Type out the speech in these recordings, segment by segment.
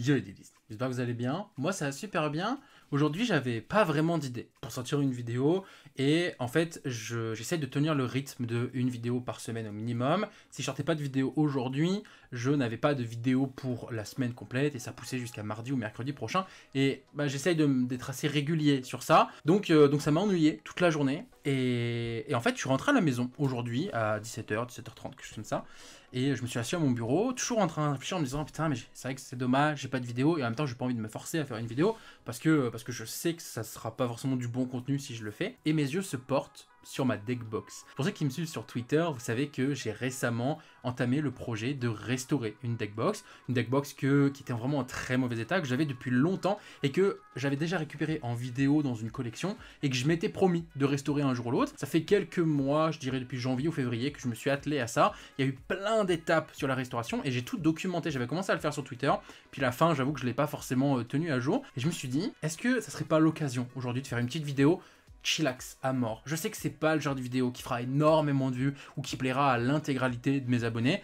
Yo les listes, j'espère que vous allez bien. Moi ça va super bien. Aujourd'hui j'avais pas vraiment d'idée pour sortir une vidéo et en fait j'essaie de tenir le rythme de une vidéo par semaine au minimum. Si je sortais pas de vidéo aujourd'hui, je n'avais pas de vidéo pour la semaine complète et ça poussait jusqu'à mardi ou mercredi prochain et bah, j'essaye d'être assez régulier sur ça. Donc, euh, donc ça m'a ennuyé toute la journée et, et en fait je suis rentré à la maison aujourd'hui à 17h, 17h30, quelque chose comme ça. Et je me suis assis à mon bureau, toujours en train de réfléchir en me disant putain, mais c'est vrai que c'est dommage, j'ai pas de vidéo. Et en même temps, j'ai pas envie de me forcer à faire une vidéo parce que, parce que je sais que ça sera pas forcément du bon contenu si je le fais. Et mes yeux se portent sur ma deckbox. Pour ceux qui me suivent sur Twitter, vous savez que j'ai récemment entamé le projet de restaurer une deckbox, une deckbox que, qui était vraiment en très mauvais état, que j'avais depuis longtemps et que j'avais déjà récupéré en vidéo dans une collection et que je m'étais promis de restaurer un jour ou l'autre. Ça fait quelques mois, je dirais depuis janvier ou février, que je me suis attelé à ça. Il y a eu plein d'étapes sur la restauration et j'ai tout documenté. J'avais commencé à le faire sur Twitter, puis la fin, j'avoue que je ne l'ai pas forcément euh, tenu à jour. Et je me suis dit, est-ce que ça serait pas l'occasion aujourd'hui de faire une petite vidéo chillax à mort. Je sais que c'est pas le genre de vidéo qui fera énormément de vues ou qui plaira à l'intégralité de mes abonnés,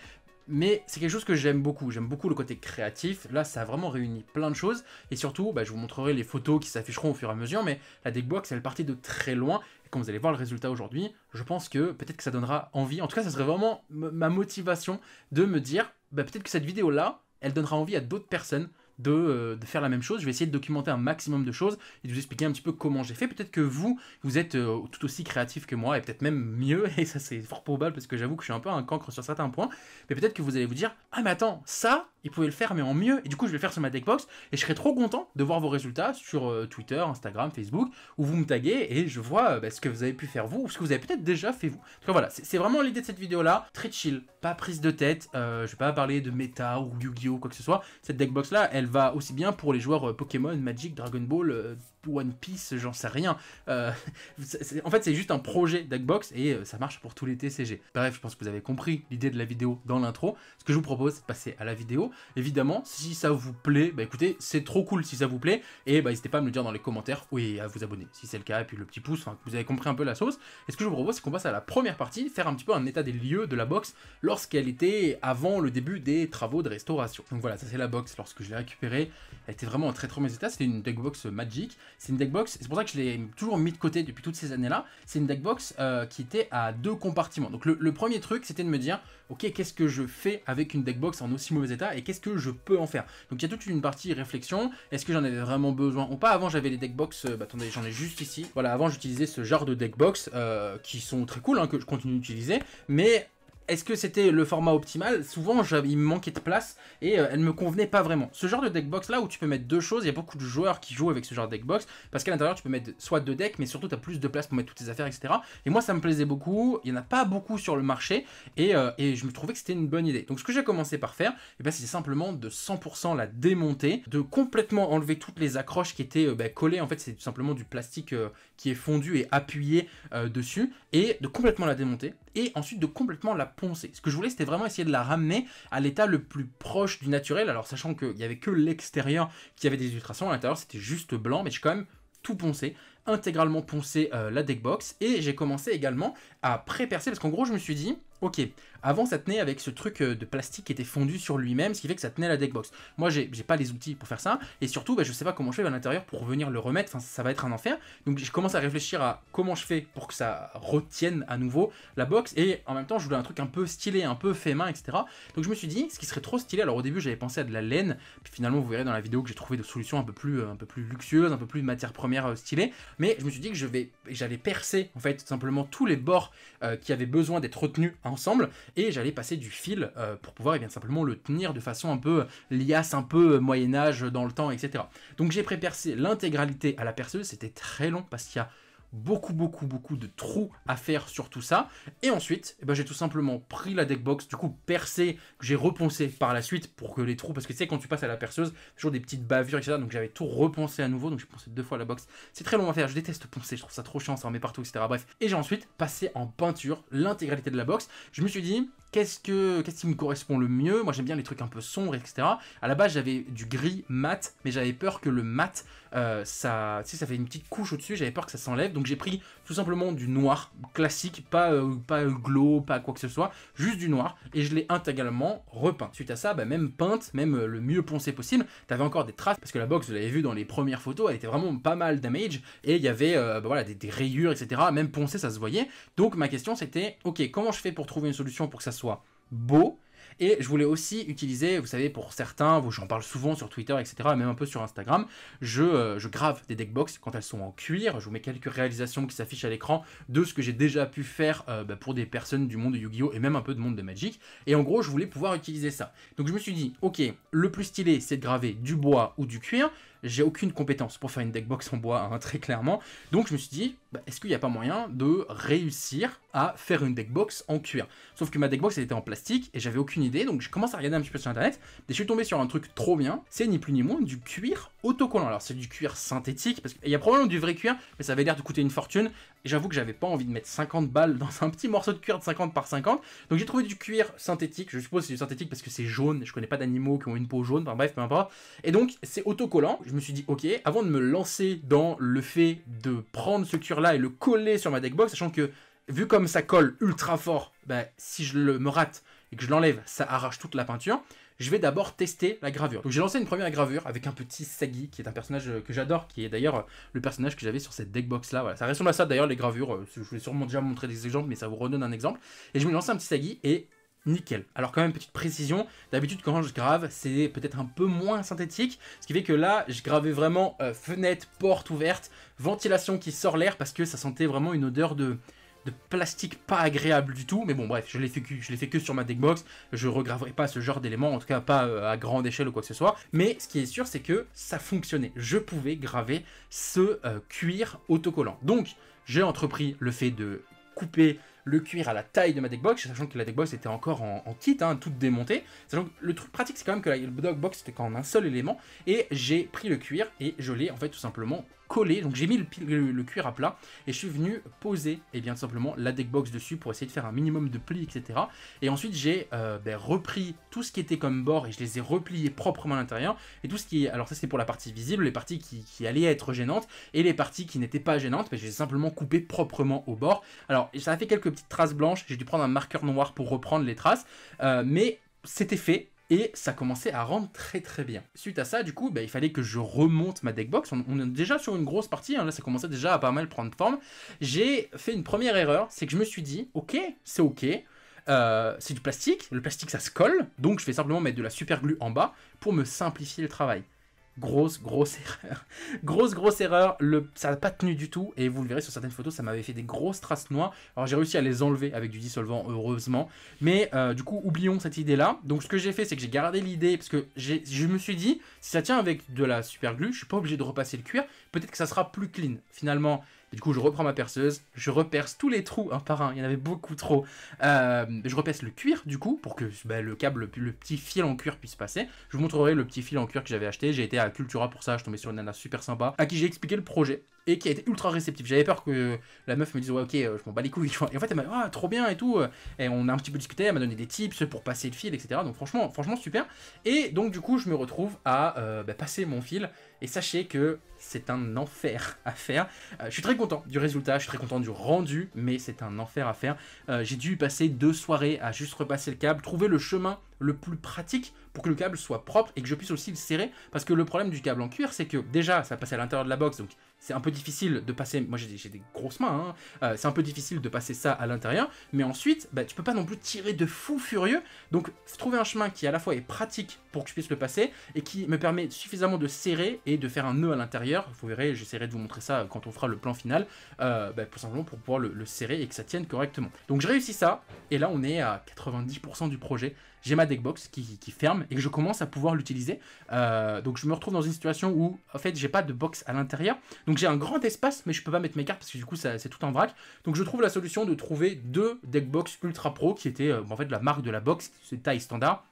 mais c'est quelque chose que j'aime beaucoup. J'aime beaucoup le côté créatif. Là, ça a vraiment réuni plein de choses. Et surtout, bah, je vous montrerai les photos qui s'afficheront au fur et à mesure, mais la deckbox, elle partie de très loin. Et quand vous allez voir le résultat aujourd'hui, je pense que peut-être que ça donnera envie. En tout cas, ça serait vraiment ma motivation de me dire, bah, peut-être que cette vidéo-là, elle donnera envie à d'autres personnes euh, de, faire la même chose. Je vais essayer de documenter un maximum de choses et de vous expliquer un petit peu comment j'ai fait. Peut-être que vous, vous êtes euh, tout aussi créatif que moi et peut-être même mieux. Et ça, c'est fort probable parce que j'avoue que je suis un peu un cancre sur certains points. Mais peut-être que vous allez vous dire Ah, mais attends, ça, vous pouvez le faire, mais en mieux. Et du coup, je vais le faire sur ma deckbox, Et je serai trop content de voir vos résultats sur euh, Twitter, Instagram, Facebook, où vous me taguez et je vois euh, bah, ce que vous avez pu faire vous, ou ce que vous avez peut-être déjà fait vous. En tout cas, voilà, c'est vraiment l'idée de cette vidéo-là. Très chill, pas prise de tête. Euh, je vais pas parler de méta ou Yu-Gi-Oh, quoi que ce soit. Cette Deckbox-là, elle va aussi bien pour les joueurs Pokémon, Magic, Dragon Ball One Piece, j'en sais rien. Euh, en fait, c'est juste un projet deckbox et euh, ça marche pour tous les TCG. Bref, je pense que vous avez compris l'idée de la vidéo dans l'intro. Ce que je vous propose, c'est de passer à la vidéo. Évidemment, si ça vous plaît, bah écoutez, c'est trop cool si ça vous plaît. Et bah n'hésitez pas à me le dire dans les commentaires et à vous abonner si c'est le cas. Et puis le petit pouce, vous avez compris un peu la sauce. Et ce que je vous propose, c'est qu'on passe à la première partie, faire un petit peu un état des lieux de la box lorsqu'elle était avant le début des travaux de restauration. Donc voilà, ça c'est la box lorsque je l'ai récupérée. Elle était vraiment en très très mauvais état. C'était une deck box magique c'est une deckbox, c'est pour ça que je l'ai toujours mis de côté depuis toutes ces années-là. C'est une deckbox euh, qui était à deux compartiments. Donc le, premier truc, c'était de me dire, ok, qu'est-ce que je fais avec une deckbox en aussi mauvais état et qu'est-ce que je peux en faire Donc il y a toute une partie réflexion, est-ce que j'en avais vraiment besoin ou pas Avant j'avais les deckbox, euh, bah, attendez, j'en ai juste ici. Voilà, avant j'utilisais ce genre de deckbox euh, qui sont très cool, hein, que je continue d'utiliser, mais est-ce que c'était le format optimal Souvent, il me manquait de place et elle euh, elle me convenait pas vraiment. Ce genre de box là où tu peux mettre deux choses, il y a beaucoup de joueurs qui jouent avec ce genre de box parce qu'à l'intérieur, tu peux mettre soit deux decks, mais surtout, tu as plus de place pour mettre toutes tes affaires, etc. Et moi, ça me plaisait beaucoup. Il n'y en a pas beaucoup sur le marché euh, et, je me trouvais que c'était une bonne idée. Donc, ce que j'ai commencé par faire, eh ben, c'est simplement de 100% la démonter, de complètement enlever toutes les accroches qui étaient euh, ben, collées. En fait, c'est tout simplement du plastique qui est fondu et appuyé dessus et de complètement la démonter et ensuite de complètement la poncer. Ce que je voulais, c'était vraiment essayer de la ramener à l'état le plus proche du naturel. Alors, sachant qu'il n'y avait que l'extérieur qui avait des illustrations, à l'intérieur, c'était juste blanc, mais j'ai quand même tout poncé intégralement poncé euh, la la deckbox et j'ai commencé également à pré-percer parce qu'en gros je me suis dit Ok, avant ça tenait avec ce truc euh, de plastique qui était fondu sur lui-même, ce qui fait que ça tenait la deck box. Moi j'ai pas les outils pour faire ça, et surtout bah, je sais pas comment je fais à l'intérieur pour venir le remettre, ça va être un enfer. Donc je commence à réfléchir à comment je fais pour que ça retienne à nouveau la box, et en même temps je voulais un truc un peu stylé, un peu fait main, etc. Donc je me suis dit, ce qui serait trop stylé, alors au début j'avais pensé à de la laine, puis finalement vous verrez dans la vidéo que j'ai trouvé des solutions un peu plus, euh, un peu plus luxueuses, un peu plus de matière première euh, stylée, mais je me suis dit que j'allais percer en fait simplement tous les bords qui avaient besoin d'être retenus ensemble et j'allais passer du fil euh, pour pouvoir et eh bien simplement le tenir de façon un peu liasse, un peu euh, Moyen Âge euh, dans le temps, etc. Donc j'ai prépercé l'intégralité à la perceuse, c'était très long parce qu'il y a beaucoup, beaucoup, beaucoup de trous à faire sur tout ça. Et ensuite, eh ben, j'ai tout simplement pris la deck box, du coup percé, que j'ai reponcé par la suite pour que les trous, parce que tu sais, quand tu passes à la perceuse, toujours des petites bavures, etc. Donc j'avais tout reponcé à nouveau, donc j'ai poncé deux fois la box. C'est très long à faire, je déteste poncer, je trouve ça trop chiant, ça en met partout, etc. Bref. Et j'ai ensuite passé en peinture l'intégralité de la box. Je me suis dit, qu'est-ce que qu'est-ce qui me correspond le mieux Moi j'aime bien les trucs un peu sombres, etc. À la base j'avais du gris mat, mais j'avais peur que le mat, euh, ça, ça fait une petite couche au-dessus, j'avais peur que ça s'enlève, donc j'ai pris tout simplement du noir classique, pas euh, pas glow, pas quoi que ce soit, juste du noir, et je l'ai intégralement repeint. Suite à ça, bah, même peinte, même euh, le mieux poncé possible, t'avais encore des traces parce que la box, vous l'avez vu dans les premières photos, elle était vraiment pas mal damage et il y avait bah, voilà des, des rayures, etc. Même poncé, ça se voyait. Donc ma question c'était, ok, comment je fais pour trouver une solution pour que ça soit beau. Et je voulais aussi utiliser, vous savez, pour certains, j'en parle souvent sur Twitter, etc., même un peu sur Instagram, je, euh, grave des deckbox quand elles sont en cuir. Je vous mets quelques réalisations qui s'affichent à l'écran de ce que j'ai déjà pu faire euh, bah, pour des personnes du monde de Yu-Gi-Oh! et même un peu de monde de Magic. Et en gros, je voulais pouvoir utiliser ça. Donc je me suis dit, ok, le plus stylé, c'est de graver du bois ou du cuir j'ai aucune compétence pour faire une deckbox en bois, hein, très clairement. Donc je me suis dit, bah, est-ce qu'il n'y a pas moyen de réussir à faire une deckbox en cuir Sauf que ma deckbox elle était en plastique et j'avais aucune idée, donc je commence à regarder un petit peu sur internet et je suis tombé sur un truc trop bien. C'est ni plus ni moins du cuir autocollant. Alors c'est du cuir synthétique, parce qu'il y a probablement du vrai cuir, mais ça avait l'air de coûter une fortune. Et j'avoue que j'avais pas envie de mettre 50 balles dans un petit morceau de cuir de 50 par 50. Donc j'ai trouvé du cuir synthétique, je suppose c'est du synthétique parce que c'est jaune, je connais pas d'animaux qui ont une peau jaune, bref, peu importe. Et donc c'est autocollant, je me suis dit, ok, avant de me lancer dans le fait de prendre ce cure-là et le coller sur ma deckbox, sachant que vu comme ça colle ultra fort, bah, si je le, me rate et que je l'enlève, ça arrache toute la peinture. Je vais d'abord tester la gravure. Donc j'ai lancé une première gravure avec un petit Sagi, qui est un personnage euh, que j'adore, qui est d'ailleurs euh, le personnage que j'avais sur cette deckbox là. Ça ressemble à ça d'ailleurs les gravures. Euh, je vous ai sûrement déjà montré des exemples, mais ça vous redonne un exemple. Et je me lance un petit Sagi et nickel. Alors quand même, petite précision, d'habitude quand je grave, c'est peut-être un peu moins synthétique, ce qui fait que là, je gravais vraiment euh, fenêtre, porte ouverte, ventilation qui sort l'air, parce que ça sentait vraiment une odeur de, plastique pas agréable du tout, mais bon bref, je l'ai fait, que, sur ma deckbox, je regraverai pas ce genre d'éléments, en tout cas pas euh, à grande échelle ou quoi que ce soit, mais ce qui est sûr c'est que ça fonctionnait, je pouvais graver ce euh, cuir autocollant. Donc j'ai entrepris le fait de couper le cuir à la taille de ma deckbox, sachant que la deckbox était encore en, kit, hein, toute démontée. Sachant le truc pratique, c'est quand même que la deckbox était qu'en un seul élément, et j'ai pris le cuir et je l'ai en fait tout simplement collé, donc j'ai mis le, cuir à plat et je suis venu poser et eh bien tout simplement la deckbox dessus pour essayer de faire un minimum de plis etc. Et ensuite j'ai euh, ben, repris tout ce qui était comme bord et je les ai repliés proprement à l'intérieur et tout ce qui est, alors ça c'est pour la partie visible, les parties qui, allaient être gênantes et les parties qui n'étaient pas gênantes, mais ben, j'ai simplement coupé proprement au bord. Alors ça a fait quelques petites traces blanches, j'ai dû prendre un marqueur noir pour reprendre les traces, euh, mais c'était fait, et ça commençait à rendre très très bien. Suite à ça, du coup, bah, il fallait que je remonte ma deckbox. On, est déjà sur une grosse partie, hein. là ça commençait déjà à pas mal prendre forme. J'ai fait une première erreur, c'est que je me suis dit, ok, c'est ok, euh, c'est du plastique, le plastique ça se colle, donc je vais simplement mettre de la super glue en bas pour me simplifier le travail. Grosse, grosse erreur. grosse, grosse erreur. Le, ça n'a pas tenu du tout. Et vous le verrez sur certaines photos, ça m'avait fait des grosses traces noires. Alors j'ai réussi à les enlever avec du dissolvant, heureusement. Mais euh, du coup, oublions cette idée-là. Donc ce que j'ai fait, c'est que j'ai gardé l'idée. Parce que je me suis dit, si ça tient avec de la super glue, je suis pas obligé de repasser le cuir. Peut-être que ça sera plus clean. Finalement, du coup, je reprends ma perceuse, je reperce tous les trous un hein, par un, il y en avait beaucoup trop. Euh, je reperce le cuir, du coup, pour que bah, le câble, le petit fil en cuir puisse passer. Je vous montrerai le petit fil en cuir que j'avais acheté. J'ai été à Cultura pour ça, je tombais sur une nana super sympa, à qui j'ai expliqué le projet et qui a été ultra réceptif. J'avais peur que la meuf me dise ouais ok euh, je m'en bats les couilles. Et en fait elle m'a dit ah trop bien et tout. Et on a un petit peu discuté, elle m'a donné des tips pour passer le fil etc. Donc franchement franchement super. Et donc du coup je me retrouve à euh, bah, passer mon fil. Et sachez que c'est un enfer à faire. je suis très content content du résultat, je suis très content du rendu, mais c'est un enfer à faire. Euh, j'ai dû passer deux soirées à juste repasser le câble, trouver le chemin le plus pratique pour que le câble soit propre et que je puisse aussi le serrer, parce que le problème du câble en cuir, c'est que déjà, ça passe à l'intérieur de la box, donc c'est un peu difficile de passer. Moi, j'ai des, grosses mains. Hein. Euh, c'est un peu difficile de passer ça à l'intérieur. Mais ensuite, bah, tu peux pas non plus tirer de fou furieux. Donc, trouver un chemin qui à la fois est pratique pour que je puisse le passer et qui me permet suffisamment de serrer et de faire un nœud à l'intérieur. Vous verrez, j'essaierai de vous montrer ça quand on fera le plan final, euh, bah, pour simplement pour pouvoir le, le serrer et que ça tienne correctement. Donc, je réussis ça. Et là, on est à 90% du projet j'ai ma deckbox qui, ferme et que je commence à pouvoir l'utiliser. Euh, donc je me retrouve dans une situation où en fait j'ai pas de box à l'intérieur. Donc j'ai un grand espace mais je peux pas mettre mes cartes parce que du coup c'est tout en vrac. Donc je trouve la solution de trouver deux deckbox ultra pro qui étaient euh, en fait la marque de la box, c'est taille standard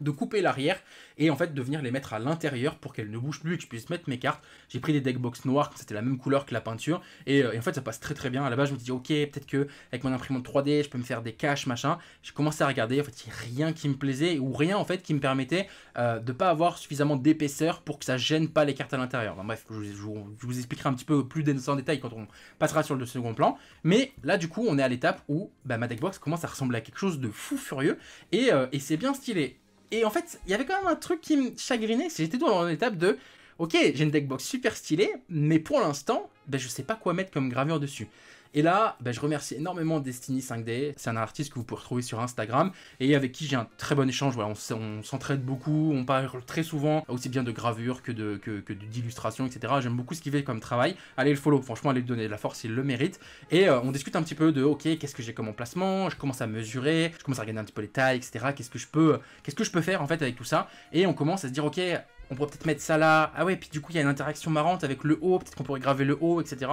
de couper l'arrière et en fait de venir les mettre à l'intérieur pour qu'elles ne bougent plus et que je puisse mettre mes cartes. J'ai pris des deck box noirs, c'était la même couleur que la peinture euh, et, en fait ça passe très très bien. À la base je me dis ok peut-être que avec mon imprimante 3D je peux me faire des caches machin. J'ai commencé à regarder, en fait il n'y a rien qui me plaisait ou rien en fait qui me permettait de euh, de pas avoir suffisamment d'épaisseur pour que ça gêne pas les cartes à l'intérieur. bref, je vous, expliquerai un petit peu plus en détail quand on passera sur le second plan. Mais là du coup on est à l'étape où bah, ma box commence à ressembler à quelque chose de fou furieux et, euh, et c'est bien stylé. Et en fait, il y avait quand même un truc qui me chagrinait, c'est j'étais dans l'étape de Ok, j'ai une deckbox super stylée, mais pour l'instant, ben, je sais pas quoi mettre comme gravure dessus. Et là, ben, je remercie énormément Destiny 5D. C'est un artiste que vous pouvez retrouver sur Instagram et avec qui j'ai un très bon échange. on, s'entraide beaucoup, on parle très souvent, aussi bien de gravure que d'illustration, etc. J'aime beaucoup ce qu'il fait comme travail. Allez le follow, franchement, allez lui donner de la force, il le mérite. Et euh, on discute un petit peu de, ok, qu'est-ce que j'ai comme emplacement, je commence à mesurer, je commence à regarder un petit peu les tailles, etc. Qu'est-ce que je peux, qu'est-ce que je peux faire en fait avec tout ça Et on commence à se dire, ok, on pourrait peut-être mettre ça là. Ah ouais, puis du coup, il y a une interaction marrante avec le haut, peut-être qu'on pourrait graver le haut, etc.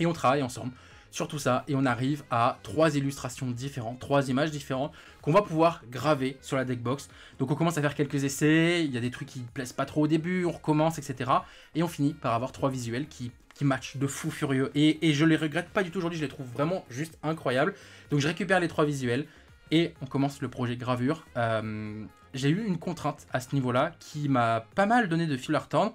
Et on travaille ensemble sur tout ça et on arrive à trois illustrations différentes, trois images différentes qu'on va pouvoir graver sur la deckbox. Donc on commence à faire quelques essais, il y a des trucs qui ne plaisent pas trop au début, on recommence, etc. Et on finit par avoir trois visuels qui qui de fou furieux et, et je les regrette pas du tout aujourd'hui je les trouve vraiment juste incroyables donc je récupère les trois visuels et on commence le projet gravure. Euh, j'ai eu une contrainte à ce niveau-là qui m'a pas mal donné de fil à retendre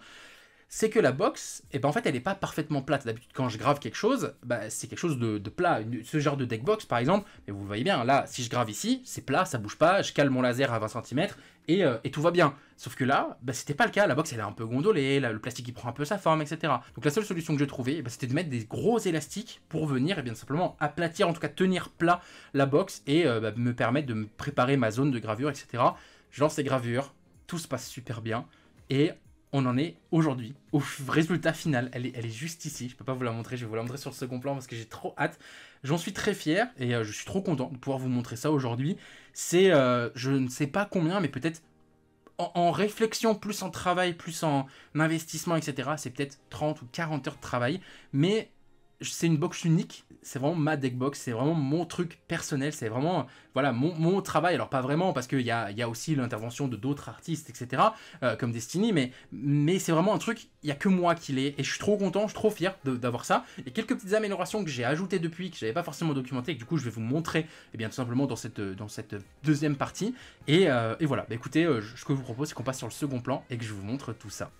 c'est que la box, eh ben en fait, elle n'est pas parfaitement plate. D'habitude, quand je grave quelque chose, bah, c'est quelque chose de, plat. ce genre de deck box, par exemple, mais vous voyez bien, là, si je grave ici, c'est plat, ça bouge pas, je cale mon laser à 20 cm euh, et, tout va bien. Sauf que là, ben, c'était pas le cas. La box, elle est un peu gondolée, le plastique, il prend un peu sa forme, etc. Donc la seule solution que j'ai trouvais, eh ben, c'était de mettre des gros élastiques pour venir, et eh bien simplement aplatir, en tout cas tenir plat la box et euh, bah, me permettre de me préparer ma zone de gravure, etc. Je lance les gravures, tout se passe super bien. Et on en est aujourd'hui au résultat final. Elle est, elle est juste ici. Je peux pas vous la montrer. Je vais vous la montrer sur le second plan parce que j'ai trop hâte. J'en suis très fier et euh, je suis trop content de pouvoir vous montrer ça aujourd'hui. C'est, euh, je ne sais pas combien, mais peut-être en, en, réflexion, plus en travail, plus en investissement, etc. C'est peut-être 30 ou 40 heures de travail. Mais c'est une box unique, c'est vraiment ma deck box, c'est vraiment mon truc personnel, c'est vraiment voilà mon, travail. Alors pas vraiment parce qu'il y a, y a, aussi l'intervention de d'autres artistes, etc. Euh, comme Destiny, mais, mais c'est vraiment un truc, il n'y a que moi qui l'ai. Et je suis trop content, je suis trop fier d'avoir ça. Et quelques petites améliorations que j'ai ajoutées depuis, que je n'avais pas forcément documenté. et que du coup je vais vous montrer eh bien, tout simplement dans cette, dans cette deuxième partie. Et, euh, voilà, bah, écoutez, euh, ce que je vous propose c'est qu'on passe sur le second plan et que je vous montre tout ça.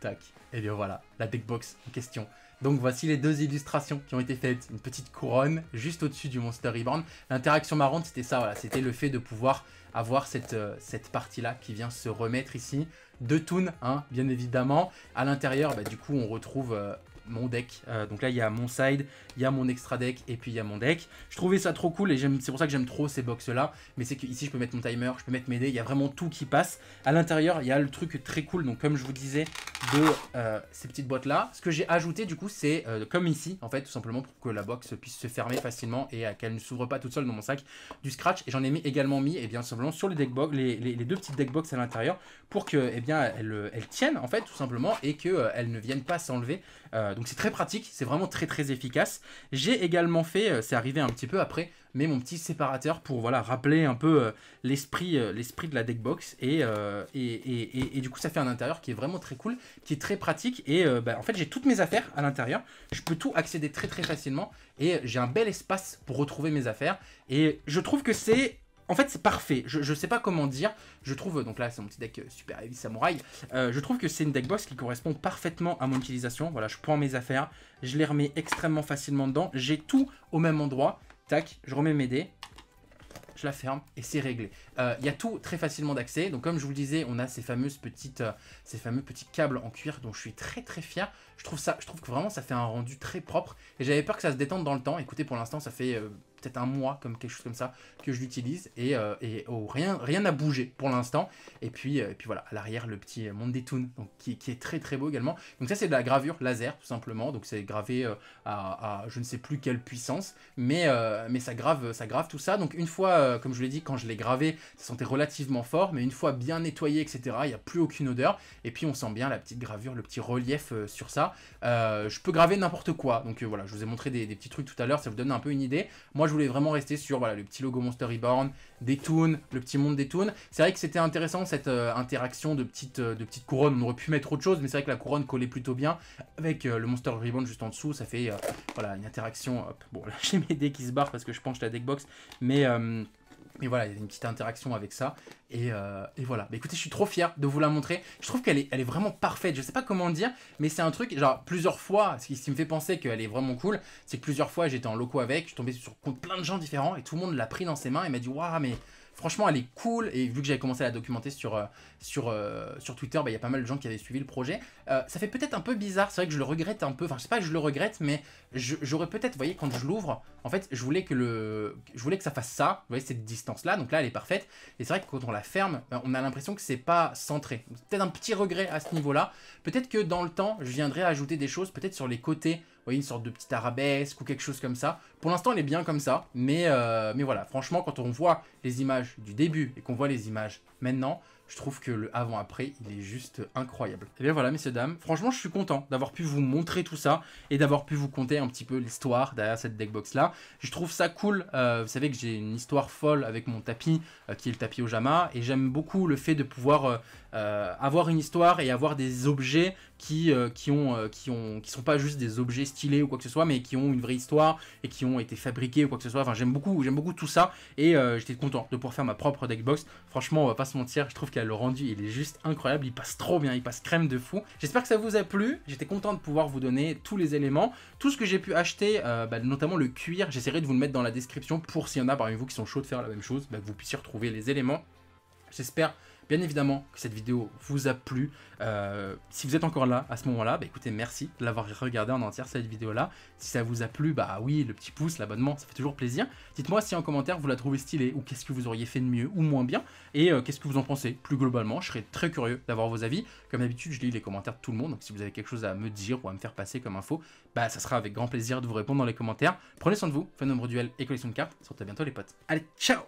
Tac, et eh bien voilà, la deck box en question. Donc voici les deux illustrations qui ont été faites. Une petite couronne juste au-dessus du Monster Reborn. L'interaction marrante, c'était ça, voilà. C'était le fait de pouvoir avoir cette, euh, cette partie-là qui vient se remettre ici. De Toon, hein, bien évidemment. À l'intérieur, bah, du coup, on retrouve euh, mon deck. Euh, donc là, il y a mon side, il y a mon extra deck et puis il y a mon deck. Je trouvais ça trop cool et c'est pour ça que j'aime trop ces box-là. Mais c'est que ici je peux mettre mon timer, je peux mettre mes dés, il y a vraiment tout qui passe. À l'intérieur, il y a le truc très cool, donc comme je vous disais, de euh, ces petites boîtes-là. Ce que j'ai ajouté, du coup, c'est euh, comme ici, en fait, tout simplement pour que la box puisse se fermer facilement et qu'elle ne s'ouvre pas toute seule dans mon sac du scratch. Et j'en ai également mis, et eh bien simplement, sur les, deck box, les, deux petites deck box à l'intérieur pour que, eh bien, elles, tiennent, en fait, tout simplement, et que qu'elles ne viennent pas s'enlever. Euh, donc c'est très pratique, c'est vraiment très très efficace. J'ai également fait, euh, c'est arrivé un petit peu après, mais mon petit séparateur pour voilà rappeler un peu euh, l'esprit l'esprit de la deckbox et, et, et, et, du coup ça fait un intérieur qui est vraiment très cool, qui est très pratique et bah, en fait j'ai toutes mes affaires à l'intérieur, je peux tout accéder très très facilement et j'ai un bel espace pour retrouver mes affaires et je trouve que c'est en fait, c'est parfait. Je, ne sais pas comment dire. Je trouve, donc là, c'est mon petit deck euh, Super Heavy samouraï. Euh, je trouve que c'est une deck boss qui correspond parfaitement à mon utilisation. Voilà, je prends mes affaires, je les remets extrêmement facilement dedans. J'ai tout au même endroit. Tac, je remets mes dés je la ferme et c'est réglé. Il euh, y a tout très facilement d'accès. Donc comme je vous le disais, on a ces fameuses petites, ces fameux petits câbles en cuir dont je suis très très fier. Je trouve, ça, je trouve que vraiment ça fait un rendu très propre et j'avais peur que ça se détende dans le temps. Écoutez, pour l'instant, ça fait euh, peut-être un mois, comme quelque chose comme ça, que je l'utilise et, euh, oh, rien rien n'a bougé pour l'instant. Euh, et puis voilà, à l'arrière le petit monde des Toons, donc qui, est très très beau également. Donc ça c'est de la gravure laser tout simplement, donc c'est gravé à, je ne sais plus quelle puissance, mais ça grave ça grave tout ça. Donc une fois, comme je l'ai dit, quand je l'ai gravé, ça sentait relativement fort, mais une fois bien nettoyé, etc., il n'y a plus aucune odeur. Et puis on sent bien la petite gravure, le petit relief sur ça. Euh, je peux graver n'importe quoi. Donc euh, voilà, je vous ai montré des, petits trucs tout à l'heure, ça vous donne un peu une idée. Moi, je voulais vraiment rester sur voilà, le petit logo Monster Reborn, des toons, le petit monde des toons. C'est vrai que c'était intéressant cette euh, interaction de petites, de petites couronnes. On aurait pu mettre autre chose, mais c'est vrai que la couronne collait plutôt bien avec le Monster Reborn juste en dessous. Ça fait voilà, une interaction. Bon, là, j'ai mes dés qui se barrent parce que je penche la deckbox, mais. Mais voilà, il y a une petite interaction avec ça. Euh, et, voilà. mais bah, écoutez, je suis trop fier de vous la montrer. Je trouve qu'elle est, elle est vraiment parfaite. Je sais pas comment dire, mais c'est un truc, genre, plusieurs fois, ce qui, me fait penser qu'elle est vraiment cool, c'est que plusieurs fois, j'étais en loco avec, je suis tombé sur plein de gens différents et tout le monde l'a pris dans ses mains et m'a dit Waouh, mais franchement, elle est cool. Et vu que j'avais commencé à la documenter sur, euh, sur, euh, sur Twitter, bah, il y a pas mal de gens qui avaient suivi le projet. ça fait peut-être un peu bizarre, c'est vrai que je le regrette un peu. Enfin, je sais pas que je le regrette, mais j'aurais peut-être, vous voyez, quand je l'ouvre, en fait, je voulais, que le, je voulais que ça fasse ça. Vous voyez, cette distance-là. Donc là, elle est parfaite. Et c'est vrai que quand on la ferme, ben, on a l'impression que c'est pas centré. Peut-être un petit regret à ce niveau-là. Peut-être que dans le temps, je viendrai ajouter des choses, peut-être sur les côtés, vous voyez, une sorte de petite arabesque ou quelque chose comme ça. Pour l'instant, elle est bien comme ça, mais, euh, mais voilà, franchement, quand on voit les images du début et qu'on voit les images maintenant, je trouve que le avant-après, il est juste incroyable. Et eh bien voilà, messieurs, dames, franchement, je suis content d'avoir pu vous montrer tout ça et d'avoir pu vous conter un petit peu l'histoire derrière cette deckbox-là. Je trouve ça cool. Euh, vous savez que j'ai une histoire folle avec mon tapis, euh, qui est le tapis Ojama, et j'aime beaucoup le fait de pouvoir euh, avoir une histoire et avoir des objets qui, qui, ont, qui, ont, qui sont pas juste des objets stylés ou quoi que ce soit, mais qui ont une vraie histoire et qui ont été fabriqués ou quoi que ce soit. Enfin, j'aime beaucoup, j'aime beaucoup tout ça et j'étais content de pouvoir faire ma propre deckbox. Franchement, on va pas se mentir, je trouve qu'elle le rendu, il est juste incroyable, il passe trop bien, il passe crème de fou. J'espère que ça vous a plu, j'étais content de pouvoir vous donner tous les éléments, tout ce que j'ai pu acheter, euh, bah, notamment le cuir, j'essaierai de vous le mettre dans la description pour s'il y en a parmi vous qui sont chauds de faire la même chose, bah, que vous puissiez retrouver les éléments. J'espère Bien évidemment que cette vidéo vous a plu. Euh, si vous êtes encore là à ce moment-là, bah, écoutez, merci de l'avoir regardé en entière cette vidéo-là. Si ça vous a plu, bah oui, le petit pouce, l'abonnement, ça fait toujours plaisir. Dites-moi si en commentaire vous la trouvez stylée ou qu'est-ce que vous auriez fait de mieux ou moins bien et euh, qu'est-ce que vous en pensez plus globalement. Je serais très curieux d'avoir vos avis. Comme d'habitude, je lis les commentaires de tout le monde. Donc si vous avez quelque chose à me dire ou à me faire passer comme info, bah ça sera avec grand plaisir de vous répondre dans les commentaires. Prenez soin de vous, phénombre duel et collection de cartes. sortez à bientôt les potes. Allez, ciao